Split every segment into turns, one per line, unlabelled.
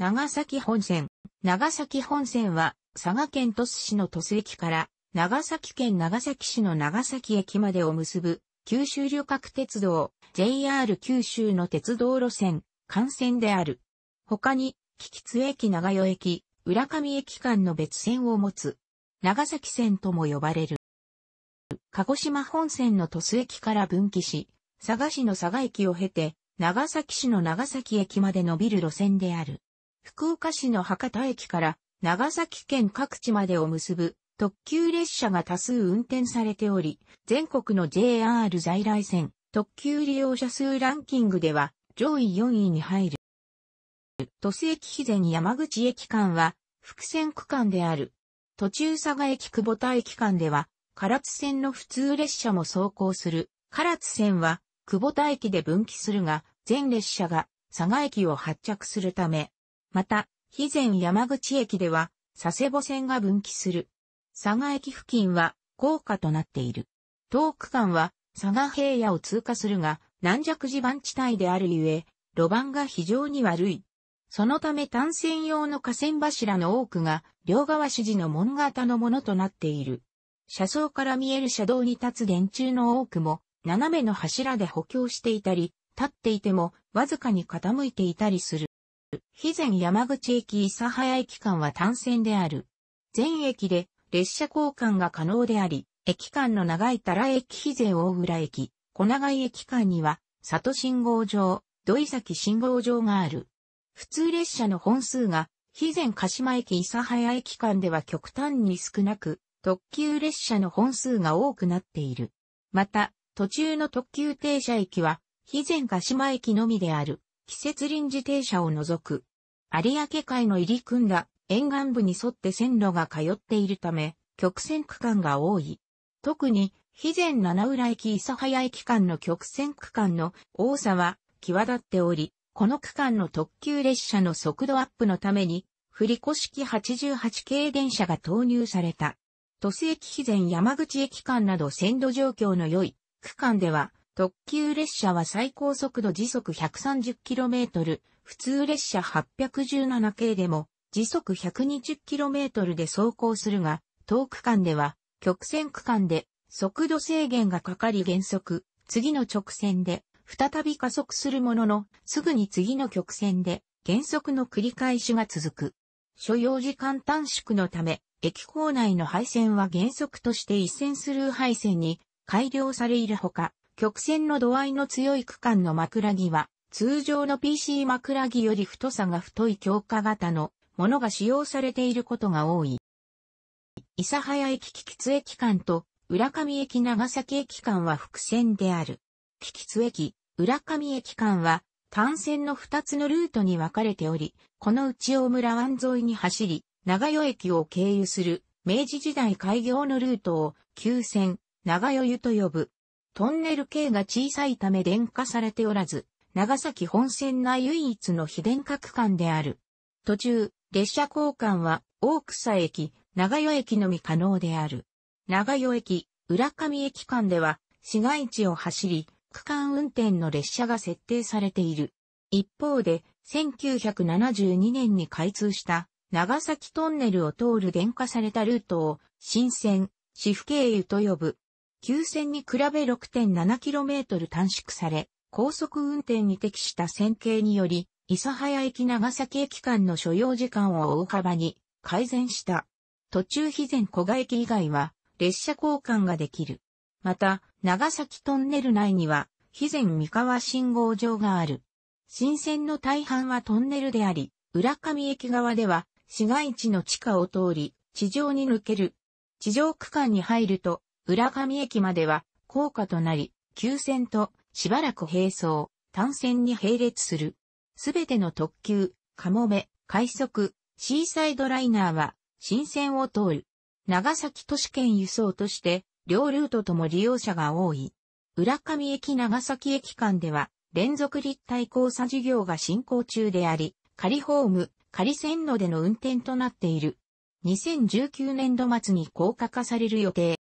長崎本線。長崎本線は、佐賀県鳥栖市の鳥栖駅から、長崎県長崎市の長崎駅までを結ぶ、九州旅客鉄道、JR 九州の鉄道路線、幹線である。他に、菊津駅長与駅、浦上駅間の別線を持つ、長崎線とも呼ばれる。鹿児島本線の鳥栖駅から分岐し、佐賀市の佐賀駅を経て、長崎市の長崎駅まで伸びる路線である。福岡市の博多駅から長崎県各地までを結ぶ特急列車が多数運転されており、全国の JR 在来線特急利用者数ランキングでは上位4位に入る。都市駅肥前山口駅間は伏線区間である。途中佐賀駅久保田駅間では唐津線の普通列車も走行する。唐津線は久保田駅で分岐するが、全列車が佐賀駅を発着するため、また、肥前山口駅では、佐世保線が分岐する。佐賀駅付近は、高架となっている。東区間は、佐賀平野を通過するが、軟弱地盤地帯であるゆえ、路盤が非常に悪い。そのため単線用の河川柱の多くが、両側指示の門型のものとなっている。車窓から見える車道に立つ電柱の多くも、斜めの柱で補強していたり、立っていても、わずかに傾いていたりする。肥前山口駅諫早駅間は単線である。全駅で列車交換が可能であり、駅間の長い多良駅肥前大浦駅、小長井駅間には、里信号場、土井崎信号場がある。普通列車の本数が、肥前鹿島駅諫早駅間では極端に少なく、特急列車の本数が多くなっている。また、途中の特急停車駅は、肥前鹿島駅のみである。季節臨時停車を除く。有明海の入り組んだ沿岸部に沿って線路が通っているため、曲線区間が多い。特に、肥前七浦駅諫早駅間の曲線区間の多さは際立っており、この区間の特急列車の速度アップのために、振り子式88系電車が投入された。都市駅肥前山口駅間など線路状況の良い区間では、特急列車は最高速度時速 130km、普通列車817系でも時速 120km で走行するが、遠く間では曲線区間で速度制限がかかり減速、次の直線で再び加速するものの、すぐに次の曲線で減速の繰り返しが続く。所要時間短縮のため、駅構内の配線は原則として一線スルー配線に改良されいるほか、曲線の度合いの強い区間の枕木は、通常の PC 枕木より太さが太い強化型のものが使用されていることが多い。諫早駅菊津駅間と浦上駅長崎駅間は複線である。菊津駅、浦上駅間は単線の2つのルートに分かれており、この内大村湾沿いに走り、長与駅を経由する明治時代開業のルートを旧線、長与湯と呼ぶ。トンネル径が小さいため電化されておらず、長崎本線内唯一の非電化区間である。途中、列車交換は、大草駅、長与駅のみ可能である。長与駅、浦上駅間では、市街地を走り、区間運転の列車が設定されている。一方で、1972年に開通した長崎トンネルを通る電化されたルートを、新線、市府経由と呼ぶ。旧線に比べ 6.7km 短縮され、高速運転に適した線形により、諫早駅長崎駅間の所要時間を大幅に改善した。途中肥前古賀駅以外は列車交換ができる。また、長崎トンネル内には、肥前三河信号場がある。新線の大半はトンネルであり、浦上駅側では市街地の地下を通り、地上に抜ける。地上区間に入ると、浦上駅までは高架となり、急線としばらく並走、単線に並列する。すべての特急、かもめ、快速、シーサイドライナーは新線を通る。長崎都市圏輸送として両ルートとも利用者が多い。浦上駅長崎駅間では連続立体交差事業が進行中であり、仮ホーム、仮線路での運転となっている。2019年度末に高架化される予定。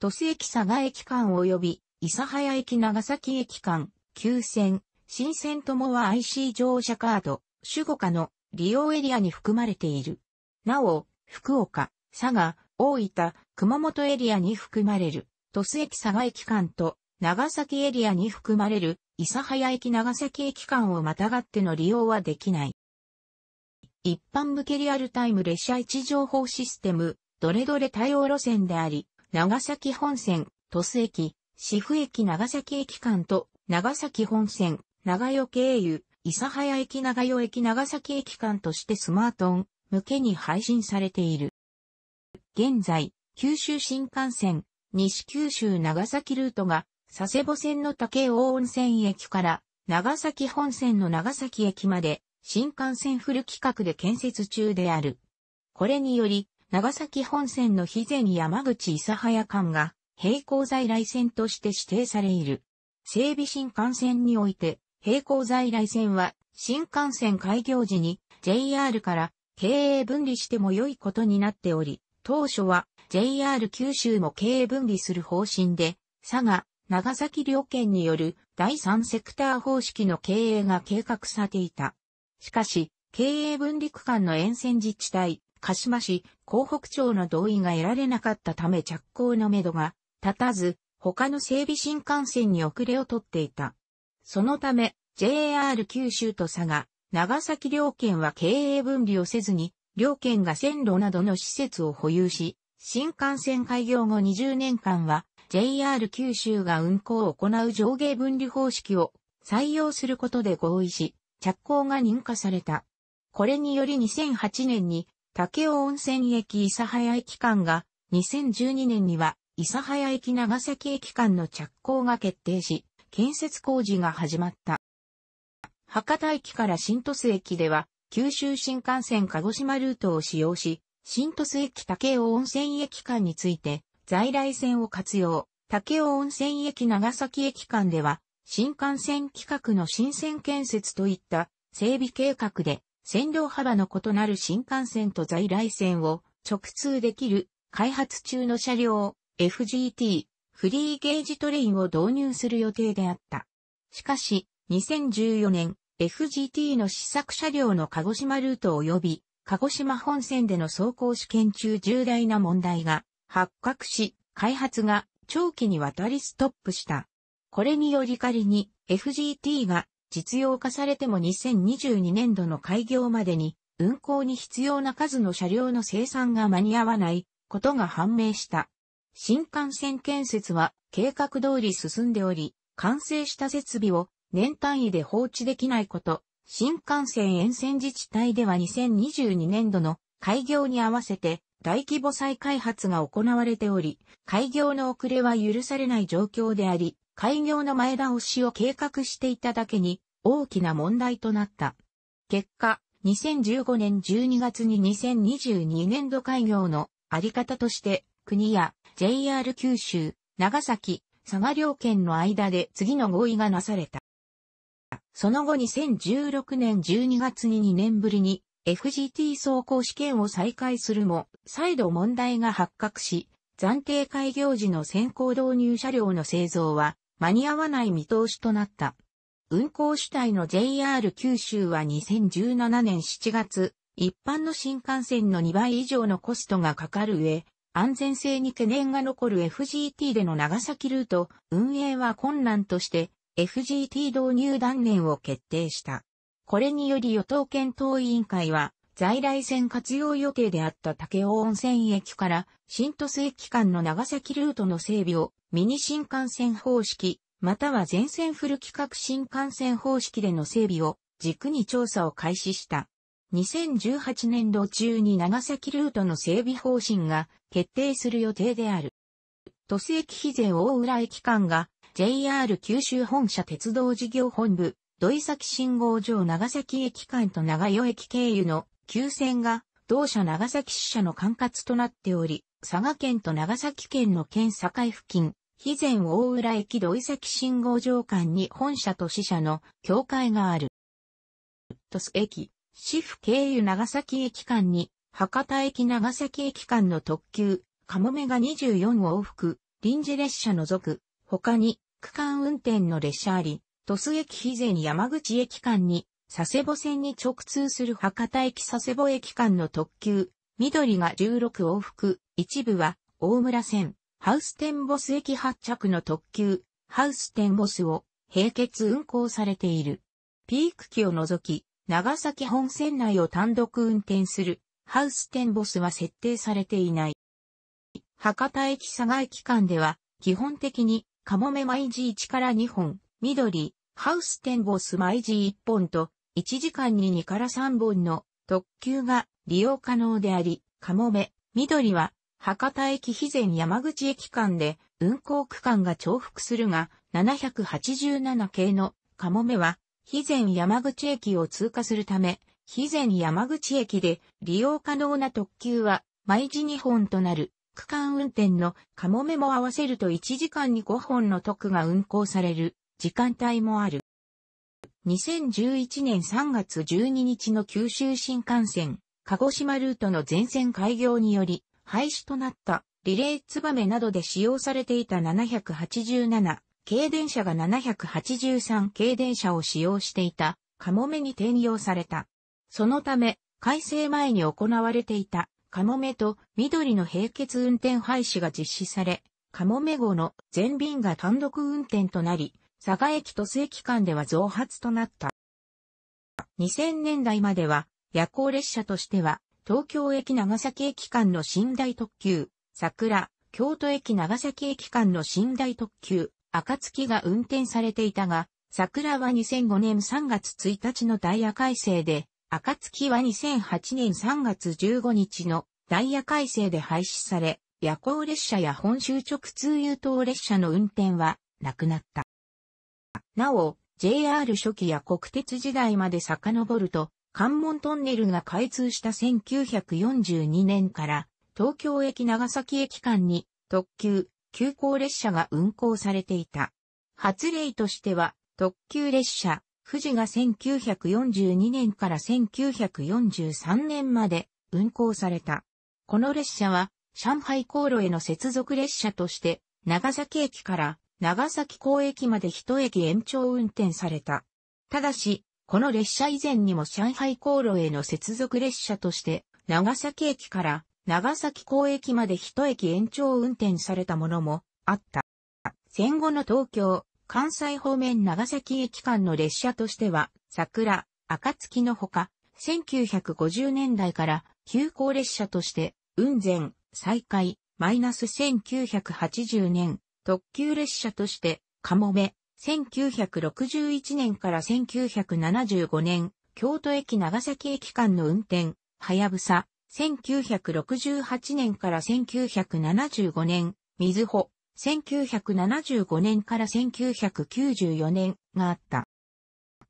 鳥栖駅佐賀駅間及び、諫早駅長崎駅間、急線、新線ともは IC 乗車カード、守護下の利用エリアに含まれている。なお、福岡、佐賀、大分、熊本エリアに含まれる、鳥栖駅佐賀駅間と、長崎エリアに含まれる、諫早駅長崎駅間をまたがっての利用はできない。一般向けリアルタイム列車位置情報システム、どれどれ対応路線であり、長崎本線、鳥栖駅、市府駅長崎駅間と、長崎本線、長与経由、諫早駅長与駅長崎駅間としてスマートン向けに配信されている。現在、九州新幹線、西九州長崎ルートが、佐世保線の竹雄温泉駅から、長崎本線の長崎駅まで、新幹線フル規格で建設中である。これにより、長崎本線の肥前山口諫早間が、並行在来線として指定されいる。整備新幹線において、並行在来線は、新幹線開業時に JR から経営分離しても良いことになっており、当初は JR 九州も経営分離する方針で、佐賀、長崎両県による第三セクター方式の経営が計画されていた。しかし、経営分離区間の沿線自治体、鹿島市、広北町の同意が得られなかったため着工のめどが立たず、他の整備新幹線に遅れをとっていた。そのため、JR 九州と佐賀、長崎両県は経営分離をせずに、両県が線路などの施設を保有し、新幹線開業後20年間は JR 九州が運行を行う上下分離方式を採用することで合意し、着工が認可された。これにより2008年に竹尾温泉駅諫早駅間が、2012年には、諫早駅長崎駅間の着工が決定し、建設工事が始まった。博多駅から新都市駅では、九州新幹線鹿児島ルートを使用し、新都市駅竹尾温泉駅間について、在来線を活用。竹尾温泉駅長崎駅間では、新幹線規格の新線建設といった整備計画で、線量幅の異なる新幹線と在来線を直通できる開発中の車両 FGT フリーゲージトレインを導入する予定であった。しかし2014年 FGT の試作車両の鹿児島ルート及び鹿児島本線での走行試験中重大な問題が発覚し、開発が長期にわたりストップした。これにより仮に FGT が実用化されても2022年度の開業までに、運行に必要な数の車両の生産が間に合わないことが判明した。新幹線建設は計画通り進んでおり、完成した設備を年単位で放置できないこと、新幹線沿線自治体では2022年度の開業に合わせて大規模再開発が行われており、開業の遅れは許されない状況であり、開業の前倒しを計画していただけに大きな問題となった。結果、2015年12月に2022年度開業のあり方として国や JR 九州、長崎、佐賀両県の間で次の合意がなされた。その後2016年12月に2年ぶりに FGT 走行試験を再開するも、再度問題が発覚し、暫定開業時の先行導入車両の製造は間に合わない見通しとなった。運行主体の JR 九州は2017年7月、一般の新幹線の2倍以上のコストがかかる上、安全性に懸念が残る FGT での長崎ルート運営は困難として FGT 導入断念を決定した。これにより与党検討委員会は在来線活用予定であった武雄温泉駅から新都市駅間の長崎ルートの整備をミニ新幹線方式、または全線フル規格新幹線方式での整備を軸に調査を開始した。2018年度中に長崎ルートの整備方針が決定する予定である。都市駅非税大浦駅間が JR 九州本社鉄道事業本部、土井崎信号場長崎駅間と長与駅経由の旧線が同社長崎支社の管轄となっており、佐賀県と長崎県の県境付近、肥前大浦駅土井崎信号場間に本社と支社の境界がある。鳥栖駅、市府経由長崎駅間に、博多駅長崎駅間の特急、かもめが24往復、臨時列車除く、他に、区間運転の列車あり、鳥栖駅肥前山口駅間に、佐世保線に直通する博多駅佐世保駅間の特急、緑が16往復、一部は大村線、ハウステンボス駅発着の特急、ハウステンボスを並結運行されている。ピーク期を除き、長崎本線内を単独運転するハウステンボスは設定されていない。博多駅佐賀駅間では、基本的に、カモメ毎時1から2本、緑、ハウステンボス毎時1本と、1時間に2から3本の特急が利用可能であり、かもめ、緑は、博多駅肥前山口駅間で運行区間が重複するが、787系のかもめは、肥前山口駅を通過するため、肥前山口駅で利用可能な特急は、毎時2本となる区間運転のかもめも合わせると1時間に5本の特が運行される時間帯もある。2011年3月12日の九州新幹線、鹿児島ルートの全線開業により、廃止となったリレーツバメなどで使用されていた787軽電車が783軽電車を使用していたカモメに転用された。そのため、改正前に行われていたカモメと緑の並結運転廃止が実施され、カモメ号の全便が単独運転となり、佐賀駅と須駅間では増発となった。2000年代までは夜行列車としては東京駅長崎駅間の寝台特急、桜、京都駅長崎駅間の寝台特急、暁が運転されていたが、桜は2005年3月1日のダイヤ改正で、暁は2008年3月15日のダイヤ改正で廃止され、夜行列車や本州直通優等列車の運転はなくなった。なお、JR 初期や国鉄時代まで遡ると、関門トンネルが開通した1942年から、東京駅長崎駅間に特急、急行列車が運行されていた。発令としては、特急列車、富士が1942年から1943年まで運行された。この列車は、上海航路への接続列車として、長崎駅から長崎港駅まで一駅延長運転された。ただし、この列車以前にも上海航路への接続列車として、長崎駅から長崎港駅まで一駅延長運転されたものもあった。戦後の東京、関西方面長崎駅間の列車としては、桜、暁のほか、1950年代から急行列車として、雲仙、再開、マイナス1980年、特急列車として、かもめ、1961年から1975年、京都駅長崎駅間の運転、はやぶさ、1968年から1975年、みずほ、1975年から1994年があった。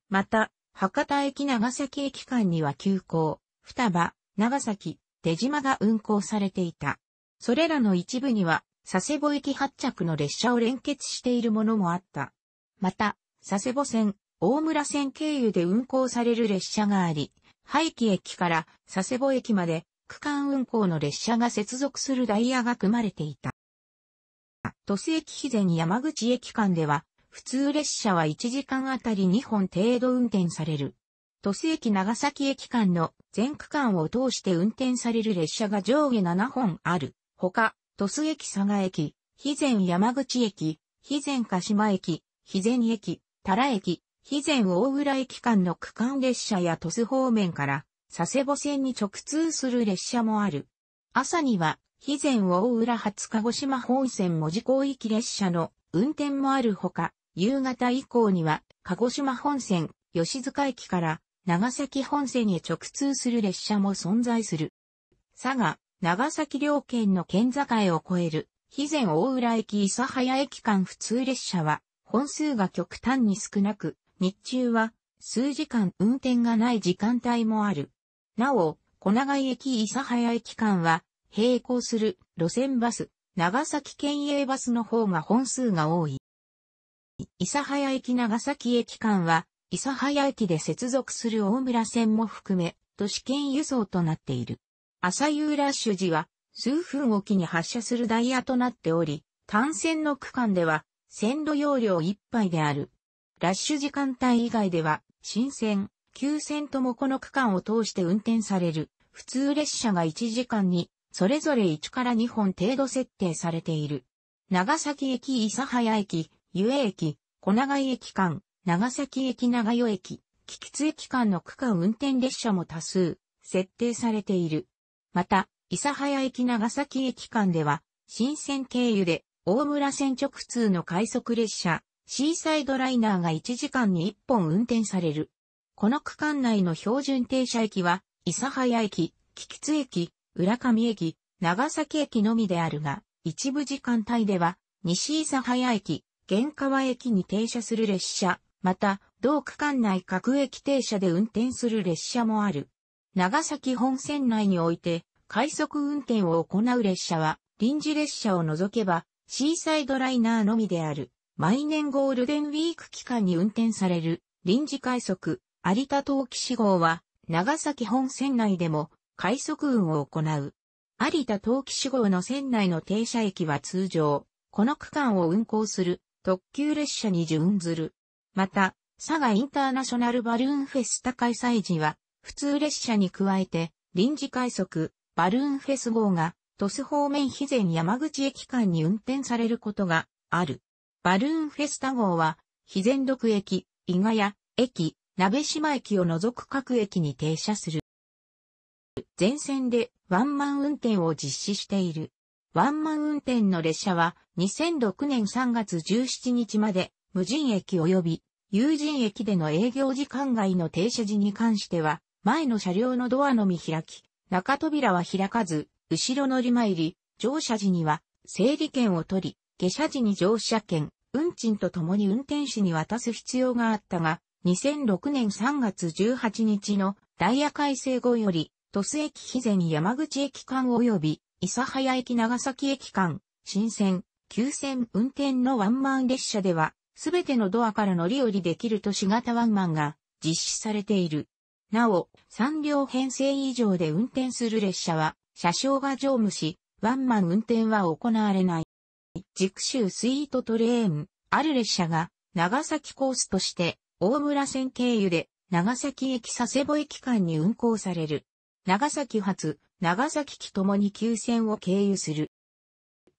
また、博多駅長崎駅間には急行、双葉、長崎、出島が運行されていた。それらの一部には、佐世保駅発着の列車を連結しているものもあった。また、佐世保線、大村線経由で運行される列車があり、廃棄駅から佐世保駅まで区間運行の列車が接続するダイヤが組まれていた。都市駅肥前山口駅間では、普通列車は1時間あたり2本程度運転される。都市駅長崎駅間の全区間を通して運転される列車が上下7本ある。他、鳥栖駅佐賀駅、肥前山口駅、肥前鹿島駅、肥前駅、多良駅、肥前大浦駅間の区間列車や鳥栖方面から佐世保線に直通する列車もある。朝には、肥前大浦発鹿児島本線門司港行き列車の運転もあるほか、夕方以降には、鹿児島本線、吉塚駅から長崎本線へ直通する列車も存在する。佐賀、長崎両県の県境を越える、肥前大浦駅諫早駅間普通列車は、本数が極端に少なく、日中は数時間運転がない時間帯もある。なお、小長井駅諫早駅間は、並行する路線バス、長崎県営バスの方が本数が多い。諫早駅長崎駅間は、諫早駅で接続する大村線も含め、都市圏輸送となっている。朝夕ラッシュ時は数分おきに発車するダイヤとなっており、単線の区間では線路容量ぱ杯である。ラッシュ時間帯以外では、新線、旧線ともこの区間を通して運転される、普通列車が1時間に、それぞれ1から2本程度設定されている。長崎駅諫早駅、湯江駅、小長井駅間、長崎駅長与駅、菊津駅間の区間運転列車も多数、設定されている。また、諫早駅長崎駅間では、新線経由で、大村線直通の快速列車、シーサイドライナーが1時間に1本運転される。この区間内の標準停車駅は、諫早駅、菊津駅、浦上駅、長崎駅のみであるが、一部時間帯では、西諫早駅、玄川駅に停車する列車、また、同区間内各駅停車で運転する列車もある。長崎本線内において、快速運転を行う列車は、臨時列車を除けば、シーサイドライナーのみである。毎年ゴールデンウィーク期間に運転される、臨時快速、有田東岸号は、長崎本線内でも、快速運を行う。有田東岸号の線内の停車駅は通常、この区間を運行する特急列車に準ずる。また、佐賀インターナショナルバルーンフェスタ開催時は、普通列車に加えて、臨時快速、バルーンフェス号が、鳥栖方面肥前山口駅間に運転されることがある。バルーンフェスタ号は、肥前六駅、伊賀屋、駅、鍋島駅を除く各駅に停車する。全線でワンマン運転を実施している。ワンマン運転の列車は2006年3月17日まで無人駅及び有人駅での営業時間外の停車時に関しては前の車両のドアのみ開き、中扉は開かず、後ろ乗り参り、乗車時には、整理券を取り、下車時に乗車券、運賃とともに運転士に渡す必要があったが、2006年3月18日のダイヤ改正後より、鳥栖駅肥前山口駅間及び、諫早駅長崎駅間、新線、急線運転のワンマン列車では、すべてのドアから乗り降りできる都市型ワンマンが実施されている。なお、3両編成以上で運転する列車は、車掌が乗務し、ワンマン運転は行われない。軸州スイートトレーン、ある列車が、長崎コースとして、大村線経由で、長崎駅佐世保駅間に運行される。長崎発、長崎機ともに急線を経由する。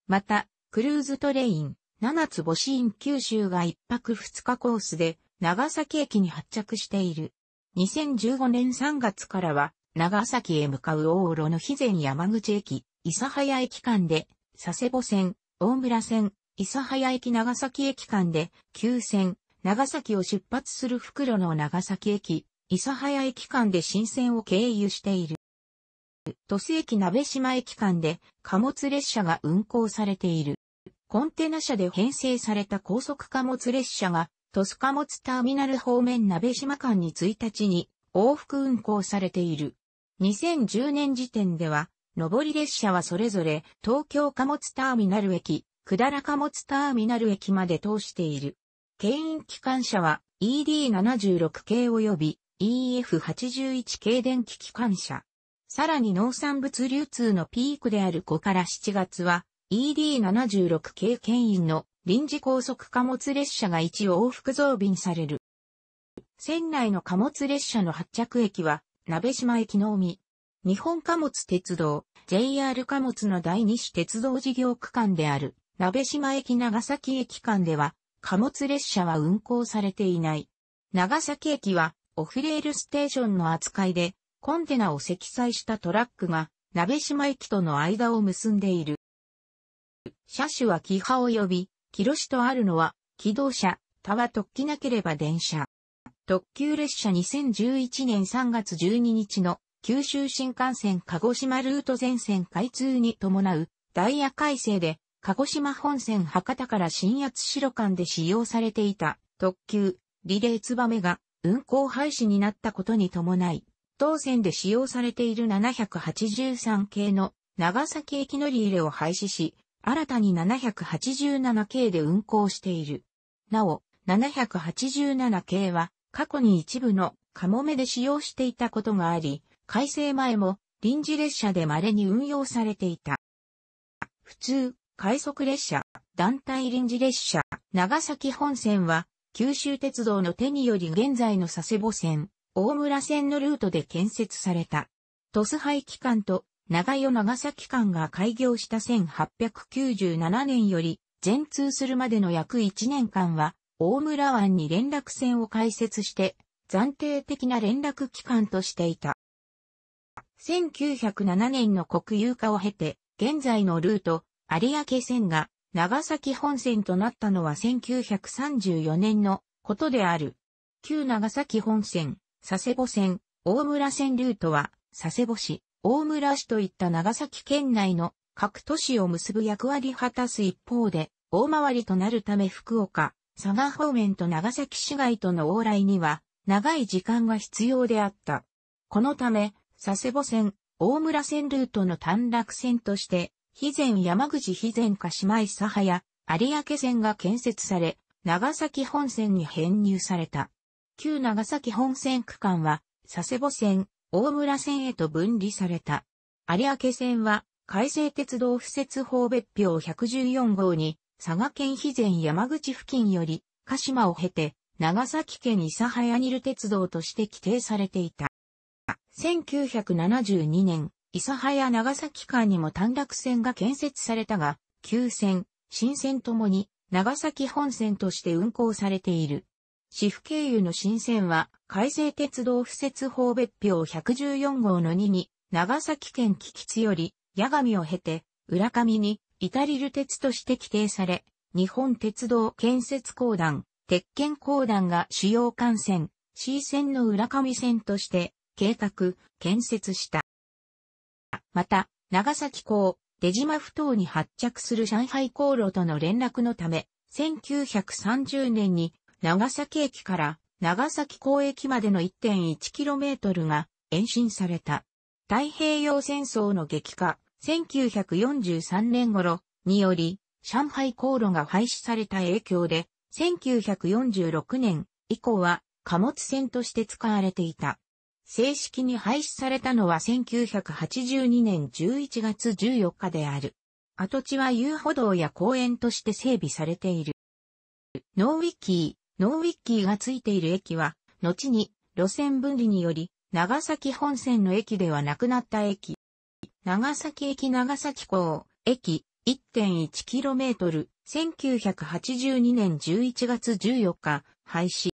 また、クルーズトレイン、七つ星イン九州が一泊二日コースで、長崎駅に発着している。2015年3月からは、長崎へ向かう大浦の肥前山口駅、諫早駅間で、佐世保線、大村線、諫早駅長崎駅間で、急線、長崎を出発する袋の長崎駅、諫早駅間で新線を経由している。都市駅鍋島駅間で貨物列車が運行されている。コンテナ車で編成された高速貨物列車がトス貨物ターミナル方面鍋島間に1日に往復運行されている。2010年時点では、上り列車はそれぞれ東京貨物ターミナル駅、下ら貨物ターミナル駅まで通している。牽引機関車は ED76 系及び EF81 系電気機関車。さらに農産物流通のピークである5から7月は ED76 系牽引の臨時高速貨物列車が1往復増便される。船内の貨物列車の発着駅は、鍋島駅のみ。日本貨物鉄道、JR 貨物の第二種鉄道事業区間である、鍋島駅長崎駅間では、貨物列車は運行されていない。長崎駅は、オフレールステーションの扱いで、コンテナを積載したトラックが、鍋島駅との間を結んでいる。車種はキハ及び、キロシとあるのは、機動車、他は特機なければ電車。特急列車2011年3月12日の九州新幹線鹿児島ルート全線開通に伴うダイヤ改正で鹿児島本線博多から新八代間で使用されていた特急リレーツバメが運行廃止になったことに伴い、当線で使用されている783系の長崎駅乗り入れを廃止し、新たに787系で運行している。なお、787系は過去に一部のカモメで使用していたことがあり、改正前も臨時列車で稀に運用されていた。普通、快速列車、団体臨時列車、長崎本線は、九州鉄道の手により現在の佐世保線、大村線のルートで建設された。トス廃機関と長与長崎間が開業した1897年より、全通するまでの約1年間は、大村湾に連絡船を開設して、暫定的な連絡機関としていた。1907年の国有化を経て、現在のルート、有明線が長崎本線となったのは1934年のことである。旧長崎本線、佐世保線、大村線ルートは佐世保市、大村市といった長崎県内の各都市を結ぶ役割果たす一方で、大回りとなるため福岡、佐賀方面と長崎市街との往来には、長い時間が必要であった。このため、佐世保線、大村線ルートの短絡線として、肥前山口肥前鹿島井佐葉や有明線が建設され、長崎本線に編入された。旧長崎本線区間は、佐世保線、大村線へと分離された。有明線は、海西鉄道敷設法別表114号に、佐賀県肥前山口付近より、鹿島を経て、長崎県諫早にる鉄道として規定されていた。1972年、諫早長崎間にも短絡線が建設されたが、旧線、新線ともに長崎本線として運行されている。市府経由の新線は、改正鉄道敷設法別表114号の2に、長崎県木吉より、八神を経て、浦上に、至りる鉄として規定され、日本鉄道建設公団、鉄拳公団が主要幹線、C 線の浦上線として、計画、建設した。また、長崎港、出島埠頭に発着する上海航路との連絡のため、1930年に長崎駅から長崎港駅までの 1.1km が延伸された。太平洋戦争の激化、1943年頃により、上海航路が廃止された影響で、1946年以降は貨物船として使われていた。正式に廃止されたのは1982年11月14日である。跡地は遊歩道や公園として整備されている。ノーウィキーノーウィッキーがついている駅は、後に路線分離により、長崎本線の駅ではなくなった駅。長崎駅長崎港、駅、1.1km、1982年11月14日、廃止。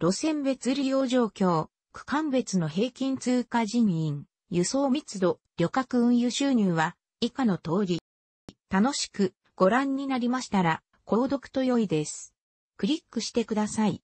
路線別利用状況、区間別の平均通過人員、輸送密度、旅客運輸収入は、以下の通り。楽しくご覧になりましたら、購読と良いです。クリックしてください。